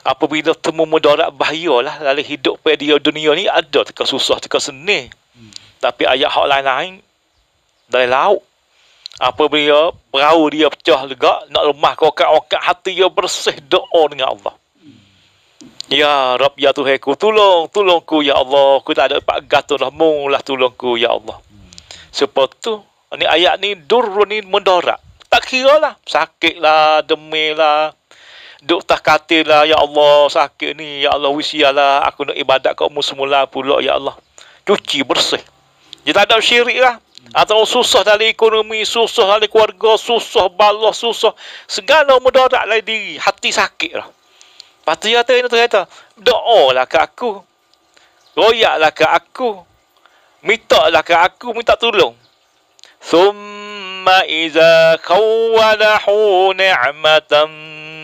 apabila temu mudarat bahaya lah dalam hidup pada dunia ni ada teka susah teka seni hmm. tapi ayat hak lain-lain dari laut apabila perahu dia pecah juga nak lemah kokak-kokak hati dia bersih doa dengan Allah Ya Rab, Ya Tuhan ku, tolong, tolong ku, Ya Allah. Ku tak ada dapat gatuh lah, mulah tolong ku, Ya Allah. Sebab tu, ni ayat ni, durun ni mendorak. Tak kira lah, sakit lah, demi lah, duk tak katil lah, Ya Allah, sakit ni, Ya Allah, wisialah, aku nak ibadat kau semula pula, Ya Allah. Cuci, bersih. Dia tak ada syirik lah. Atau susah dari ekonomi, susah dari keluarga, susah balas, susah. Segala mudarat dari diri, hati sakit lah. Lepas tu, dia kata, dia kata, doa lah ke aku. Royak lah ke aku. Minta lah ke aku, minta tolong. Thumma iza khawalahu ni'matan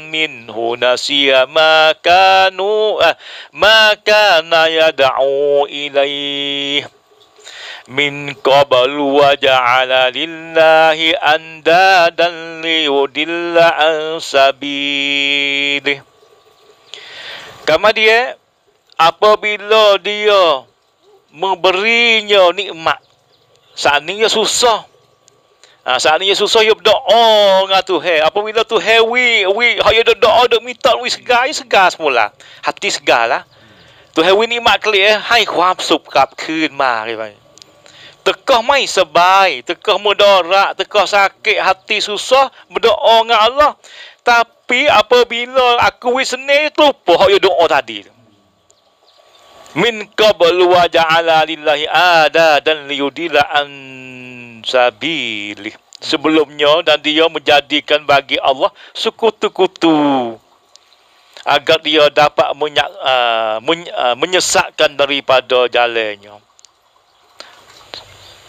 min hunasiya ma kanu ah, eh, ma kana yad'u ilaih min qabl wa ja'ala lillahi andadan liyudilla an sabili kama dia apabila dia memberinya nikmat saat ini susah Ha, seandainya susah you berdoa dengan oh, Tuhan. Apabila Tuhan we we hayo do doa oh, do minta we segai segas mula. Hati segala. Tuhan we ni mak kali eh hai kuap sup kap k ืน ma ke bang. Tekah mai sebai, tekah mudarat, tekah sakit hati susah berdoa dengan Allah. Tapi apabila aku we seni tu po hayo doa tadi. Min qabl wa ja'ala lillahi ada dan liyudila an sabili sebelumnya dan dia menjadikan bagi Allah sekutu-kutu agar dia dapat menyak, uh, ah, men, uh, menyesatkan daripada jalannya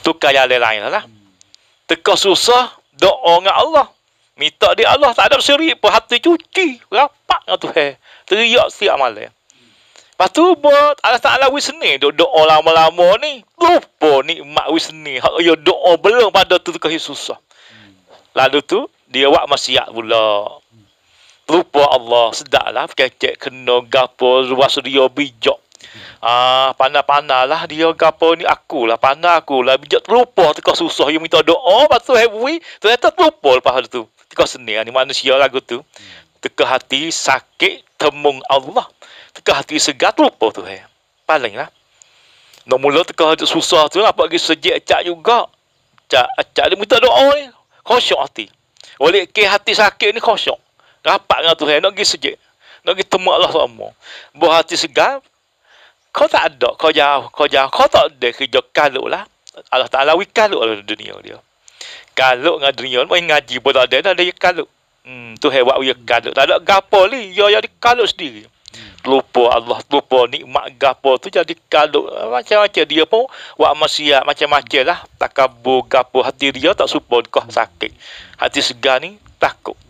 tukar kaya lain lah teka susah doa dengan Allah minta di Allah tak ada syirik pun hati cuci rapat dengan Tuhan teriak setiap malam Lepas tu, buat Allah Ta'ala wis ni. Duk doa lama-lama ni. Lupa ni wis ni. Hak ya doa belum pada tu tu susah. Hmm. Lalu tu, dia buat masyak pula. Lupa Allah. Sedap lah. Kecek kena gapo. ruas dia bijak. Ah, panah-panah lah dia gapo ni akulah panah akulah bijak terlupa tukar susah yang minta doa lepas tu heavy ternyata terlupa lepas tu tukar seni ni manusia lagu tu hmm. hati sakit temung Allah tekah hati segar tu apa tu eh? Paling lah. Nak mula tekah hati susah tu lah. Pergi sejik acak juga. Acak, acak dia minta doa ni. Eh. Khosyok hati. Oleh ke hati sakit ni khosyok. Rapat dengan tu eh? Nak pergi sejik. Nak pergi temak lah sama. Buah hati segar. Kau tak ada. Kau jauh. Kau jauh. Kau tak ada kerja kaluk lah. Allah Ta'ala wik kaluk dalam dunia dia. Kaluk dengan dunia ni. ngaji pun tak ada. Dah ada kaluk. Hmm, tu hewak dia kaluk. Tak ada gapa ni. Ya, ya dia kaluk sendiri lupa Allah lupa nikmat gapo tu jadi kalau macam-macam dia pun buat maksiat macam-macam lah takabur gapo hati dia tak support kau sakit hati segar ni takut